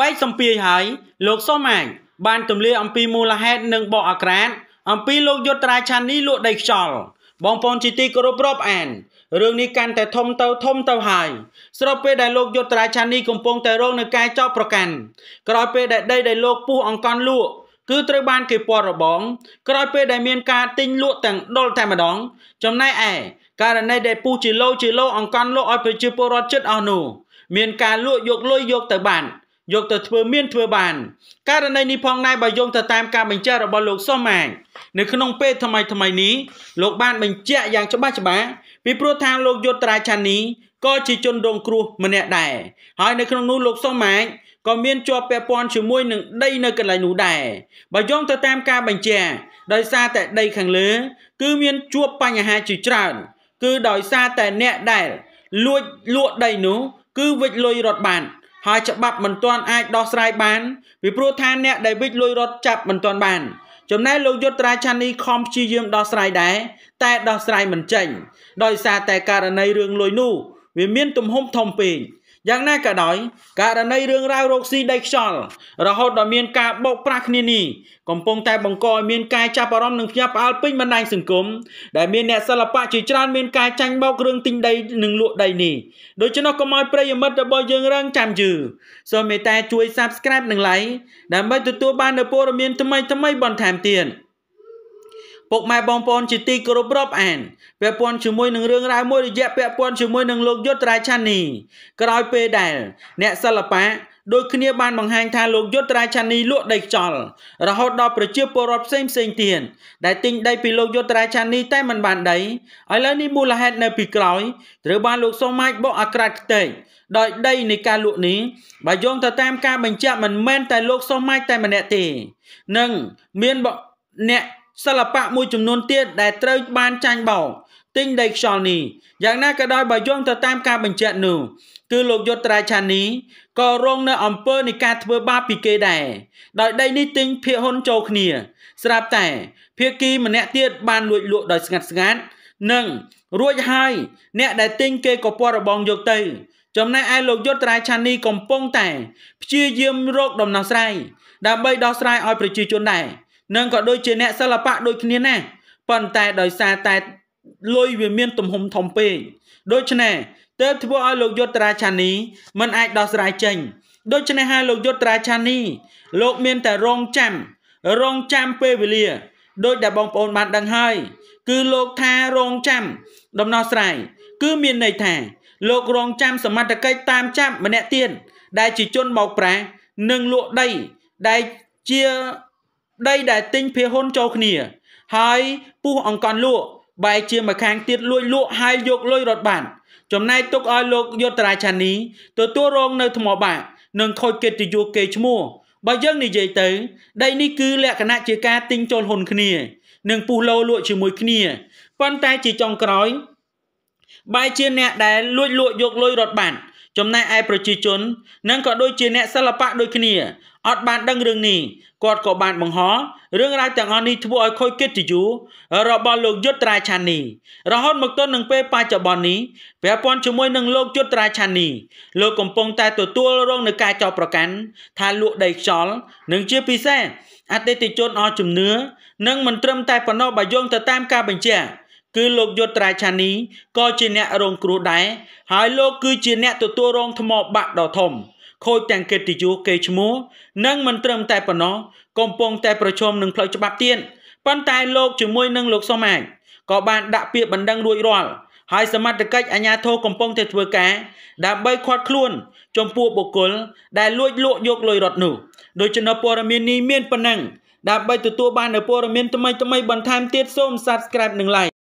បែកសម្ពាយហើយលោកសូម៉ាញបានទម្លាយអំពីមូលហេតុនិងបកអាក្រាតអំពីលោកយុទ្ធរាឆានីលោកដីខ្យល់បងប្អូនជាទីគោរពរាប់អានរឿងនេះកាន់តែធំទៅធំទៅហើយ ស្របពេលដែលលោកយុទ្ធរាឆានីកំពុងតែរងនឹងការចោទប្រកាន់ក្រោយពេលដែលដីដែលលោកពុះអង្កន់លក់គឺត្រូវបានគេពណ៌របង ក្រោយពេលដែលមានការទិញលក់ទាំងដុលតែម្ដង ចំណែកឯករណីដែលពុះជាលោជាលោអង្កន់លក់ឲ្យប្រជាពលរដ្ឋចិត្តអស់នោះមានការលក់យកលុយយកទៅបានយកទៅធ្វើមានធ្វើបានករណីនេះផងដែរបើយោងទៅតាមការបញ្ជាក់របស់លោកសុម៉ាងនៅក្នុងពេលថ្មីថ្មីនេះលោកបានបញ្ជាក់យ៉ាងច្បាស់ច្បាស់ពីព្រោះថាលោកយុទ្ធរាជានីក៏ជាជនរងគ្រោះម្នាក់ដែរហើយនៅក្នុងនោះលោកសុម៉ាងក៏មានជាប់ពាក់ព័ន្ធជាមួយនឹងដីនៅកន្លែងនោះដែរបើយោងទៅតាមការបញ្ជាក់ដោយសារតែដីខាងលើ គឺមានជួបបញ្ហាជាច្រើន គឺដោយសារតែអ្នកដែលលួចលក់ដីនោះ គឺវិចលុយរត់បានហើយច្បាប់មិនទាន់អាចដោះស្រាយបានពីព្រោះថាអ្នកដែលវិចលួយរត់ចាប់មិនទាន់បាន ចំណែកលោកយុទ្ធរាជធានីខំព្យាយាមដោះស្រាយដែរតែដោះស្រាយមិនចេញដោយសារតែករណីរឿងលួយនោះ វាមាន ទំហំធំពេកយ៉ាងណាក៏ដោយករណីរឿងរ៉ាវរោគស៊ីដីខ្យល់រហូតដល់មានការបោកប្រាស់គ្នានេះកំពុងតែបង្កឲ្យមានការចាប់អារម្មណ៍និងភ្ញាក់ផ្អើលពេញបណ្ដាញសង្គមដែលមានអ្នកសិល្បៈជាច្រើនមានការចាញ់បោករឿងទិញដីនិងលក់ដីនេះដូច្នោះកុំឲ្យប្រិយមិត្តរបស់យើងរងចាំយឺសូមមេត្តាជួយ Subscribe និង Like ដើម្បីទទួលបាននូវព័ត៌មានថ្មីៗបន្ថែមទៀត។ពុកម៉ែបងប្អូនជាទីគោរពរាប់អានពាក់ព័ន្ធជាមួយនឹងរឿងរ៉ាវមួយរយៈពាក់ព័ន្ធជាមួយនឹងលោកយុទ្ធរាយឆានីក្រោយពេលដែល អ្នកសិល្បៈដោយគ្នាបានបង្ហាញថាលោកយុទ្ធរាយឆានីលក់ដីខ្យល់រហូតដល់ប្រជាពលរដ្ឋផ្សេងផ្សេងទៀតដែលទិញដីពីលោកយុទ្ធរាយឆានីតែមិនបានដីឥឡូវនេះមូលហេតុនៅពីក្រោយត្រូវបានលោកសូម៉ាចបកអាក្រាតខ្ទេចដោយដីនៃការលក់នេះបើយោងទៅតាមការបញ្ជាក់មិនមែនតែលោកសូម៉ាចតែម្នាក់ទេនឹងមានអ្នកសិល្បៈមួយចំនួនទៀតដែលត្រូវបានចាញ់បោកទិញដីខ្យល់នេះយ៉ាងណាក៏ដោយបើយោងទៅតាមការបញ្ជាក់នោះគឺលោកយុទ្ធរាជធានីក៏រងនៅអំពើនៃការធ្វើបាបពីគេដែរដោយដីនេះទិញភៀកហ៊ុនចូលគ្នាស្រាប់តែភៀកគីម្នាក់ទៀតបានលួចលក់ដោយស្ងាត់ស្ងាត់និងរួចហើយអ្នកដែលទិញគេក៏ពណ៌របងយកទៅចំណែកឯលោកយុទ្ធរាជធានីកំពុងតែព្យាយាមរកដំណោះស្រាយដើម្បីដោះស្រាយឲ្យប្រជាជនដែរនិងក៏ដូចជាអ្នកសិល្បៈដូចគ្នាដែរប៉ុន្តែដោយសារតែលុយវាមានទំហំធំពេកដូច្នេះទើបធ្វើឲ្យលោកយុទ្ធរាឆានីមិនអាចដោះស្រាយចេញដូច្នេះហើយលោកយុទ្ធរាឆានីលោកមានតែរងចាំរងចាំពេលវេលាដោយដែលបងប្អូនបានដឹងហើយ គឺលោកថារងចាំ ដំណោះស្រាយគឺមានន័យថាលោករងចាំសមត្ថកិច្ចតាមចាប់ម្នាក់ទៀតដែលជាជនបោកប្រាស់និងលក់ដីដែលជាដីដែលទិញភាហ៊ុនចូលគ្នា ហើយពុះអង្កន់លក់បែកជាមួយខាងទៀតលួចលក់ហើយយកលុយរត់បាន ចំណែកទុកឲ្យលោកយុទ្ធរាជានីទទួលរងនៅថ្មបាក់និងខូចកិត្តិយសគេឈ្មោះបើយើងនិយាយទៅដីនេះគឺលក្ខណៈជាការទិញចូលហ៊ុនគ្នា និងពុះលោលក់ជាមួយគ្នាប៉ុន្តែជាចុងក្រោយបែរជាអ្នកដែលលួចលក់យកលុយរត់បាន ចំណែកឯប្រជាជននិងក៏ដូចជាអ្នកសិល្បៈដូចគ្នាអត់បានដឹងរឿងនេះគាត់ក៏បាន បង្ហោះរឿងរ៉ាវទាំងអស់នេះធ្វើឲ្យខូចកិត្តិយសរបស់លោកយុទ្ធរាឆានីរហូតមកទល់នឹងពេលបច្ចុប្បន្ននេះពាក់ព័ន្ធជាមួយនឹងលោកយុទ្ធរាឆានីលោកកំពុងតែទទួលរងនឹងការចោទប្រកាន់ថាលក់ដីខ្យល់និងជាពិសេសអតិថិជនអស់ជំនឿនិងមិនត្រឹមតែប៉ុណ្ណោះបើយោងទៅតាម ការបញ្ជាក់គឺលោកយុទ្ធរាឆានីក៏ជាអ្នករងគ្រោះដែរហើយលោកគឺជាអ្នកទទួលរងថ្មបាក់ដ៏ធំ។ខូចទាំងកិត្តិយសគេឈ្មោះនិងមិនត្រឹមតែប៉ុណ្ណោះកំពុងតែប្រឈមនឹងផ្លូវច្បាប់ទៀតប៉ុន្តែលោកជាមួយនឹងលោកសុំអាចក៏បានដាក់ពាក្យបណ្ដឹងរួចរាល់ហើយសមត្ថកិច្ចអាជ្ញាធរកំពុងតែធ្វើការដើម្បីឃាត់ខ្លួន ចំពោះបុគ្គលដែលលួចលក់យកលុយរត់នោះដូច្នេះព័ត៌មាននេះមានប៉ុណ្ណឹងដើម្បីទទួលបាននូវព័ត៌មានថ្មីៗបន្ថែមទៀតសូម Subscribe និង Like